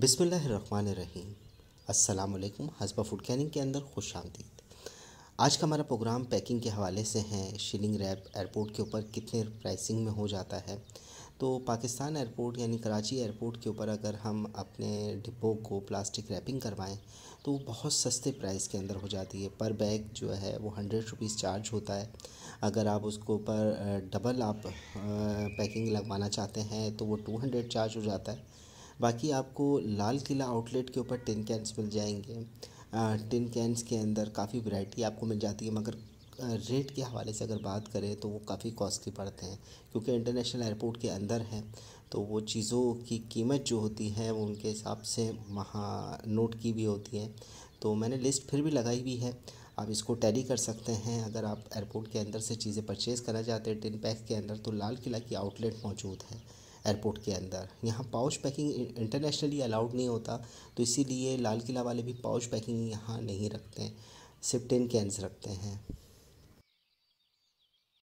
बिसमीम अल्लाम हसबा food Canning के अंदर खुश आमदीद आज का हमारा प्रोग्राम पैकिंग के हवाले से है शिलिंग रैप एयरपोर्ट के ऊपर कितने प्राइसिंग में हो जाता है तो पाकिस्तान एयरपोर्ट यानी कराची एयरपोर्ट के ऊपर अगर हम अपने डिब्बों को प्लास्टिक रैपिंग करवाएं तो बहुत सस्ते प्राइस के अंदर हो जाती है पर बैग जो है वो हंड्रेड रुपीज़ चार्ज होता है अगर आप उसको ऊपर डबल आप पैकिंग लगवाना चाहते हैं तो वो टू हंड्रेड चार्ज हो जाता है बाकी आपको लाल किला आउटलेट के ऊपर टिन कैंस मिल जाएंगे टिन कैंस के अंदर काफ़ी वैरायटी आपको मिल जाती है मगर रेट के हवाले से अगर बात करें तो वो काफ़ी कॉस्टली पड़ते हैं क्योंकि इंटरनेशनल एयरपोर्ट के अंदर है तो वो चीज़ों की कीमत जो होती है वो उनके हिसाब से वहाँ नोट की भी होती है तो मैंने लिस्ट फिर भी लगाई हुई है आप इसको टैली कर सकते हैं अगर आप एयरपोर्ट के अंदर से चीज़ें परचेज़ करना चाहते हैं टिन पैक के अंदर तो लाल किला की आउटलेट मौजूद है एयरपोर्ट के अंदर यहाँ पाउच पैकिंग इंटरनेशनली अलाउड नहीं होता तो इसीलिए लाल किला वाले भी पाउच पैकिंग यहाँ नहीं रखते हैं सिर्फ टेन कैंस रखते हैं